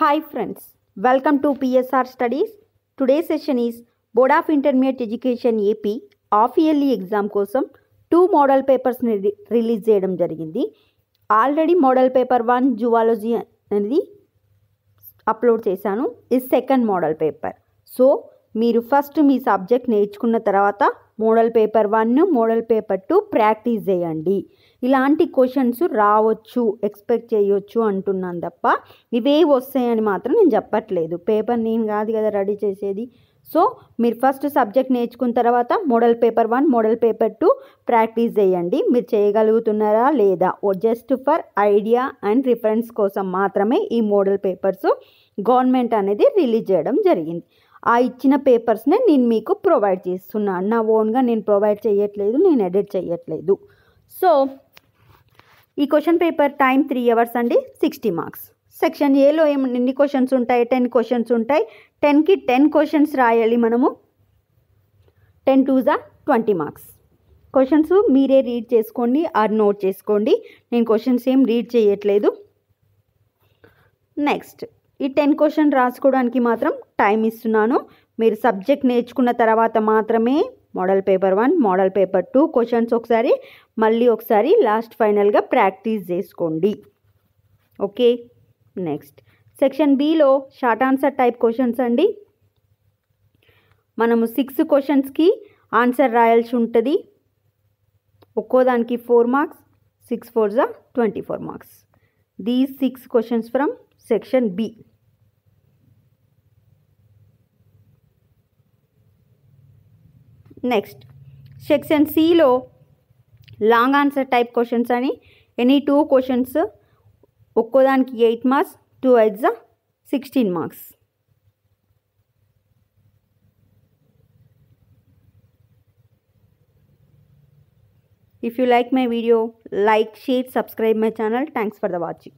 hi friends welcome to PSR studies today session is board of intermediate education AP of yearly exam కోసం two model పేపర్స్ని release చేయడం జరిగింది already model paper one zoology అనేది upload చేశాను ఇది second model paper so మీరు first మీ subject నేర్చుకున్న తర్వాత model paper one model paper two practice చేయండి ఇలాంటి క్వశ్చన్స్ రావచ్చు ఎక్స్పెక్ట్ చేయొచ్చు అంటున్నాను తప్ప ఇవేవి వస్తాయని మాత్రం నేను చెప్పట్లేదు పేపర్ నేను కాదు కదా రెడీ చేసేది సో మీరు ఫస్ట్ సబ్జెక్ట్ నేర్చుకున్న తర్వాత model paper one model paper two practice చేయండి మీరు చేయగలుగుతున్నారా లేదా just for idea and reference కోసం మాత్రమే ఈ మోడల్ పేపర్స్ గవర్నమెంట్ అనేది రిలీజ్ చేయడం జరిగింది ఆ ఇచ్చిన పేపర్స్నే నేను మీకు ప్రొవైడ్ చేస్తున్నాను నా ఓన్గా నేను ప్రొవైడ్ చేయట్లేదు నేను ఎడిట్ చేయట్లేదు సో ఈ question paper time three hours అండి సిక్స్టీ మార్క్స్ సెక్షన్ ఏలో ఏం ఎన్ని క్వశ్చన్స్ ఉంటాయి టెన్ క్వశ్చన్స్ ఉంటాయి టెన్కి టెన్ క్వశ్చన్స్ రాయాలి మనము టెన్ టూ జా ట్వంటీ మార్క్స్ క్వశ్చన్స్ మీరే రీడ్ చేసుకోండి ఆర్ నోట్ చేసుకోండి నేను క్వశ్చన్స్ ఏం రీడ్ చేయట్లేదు నెక్స్ట్ ఈ టెన్ క్వశ్చన్ రాసుకోవడానికి మాత్రం టైం ఇస్తున్నాను మీరు సబ్జెక్ట్ నేర్చుకున్న తర్వాత మాత్రమే model paper one model paper two questions ఒకసారి మళ్ళీ ఒకసారి లాస్ట్ ఫైనల్గా ప్రాక్టీస్ చేసుకోండి okay next section below short answer type questions అండి మనము సిక్స్ క్వశ్చన్స్కి ఆన్సర్ రాయాల్సి ఉంటుంది ఒక్కోదానికి ఫోర్ మార్క్స్ సిక్స్ ఫోర్ జా twenty four marks these six questions from section B next section సిలో లాంగ్ ఆన్సర్ టైప్ క్వశ్చన్స్ అని ఎనీ టూ క్వశ్చన్స్ ఒక్కోదానికి eight marks two eights sixteen marks if you like my video like share subscribe my channel thanks for the watching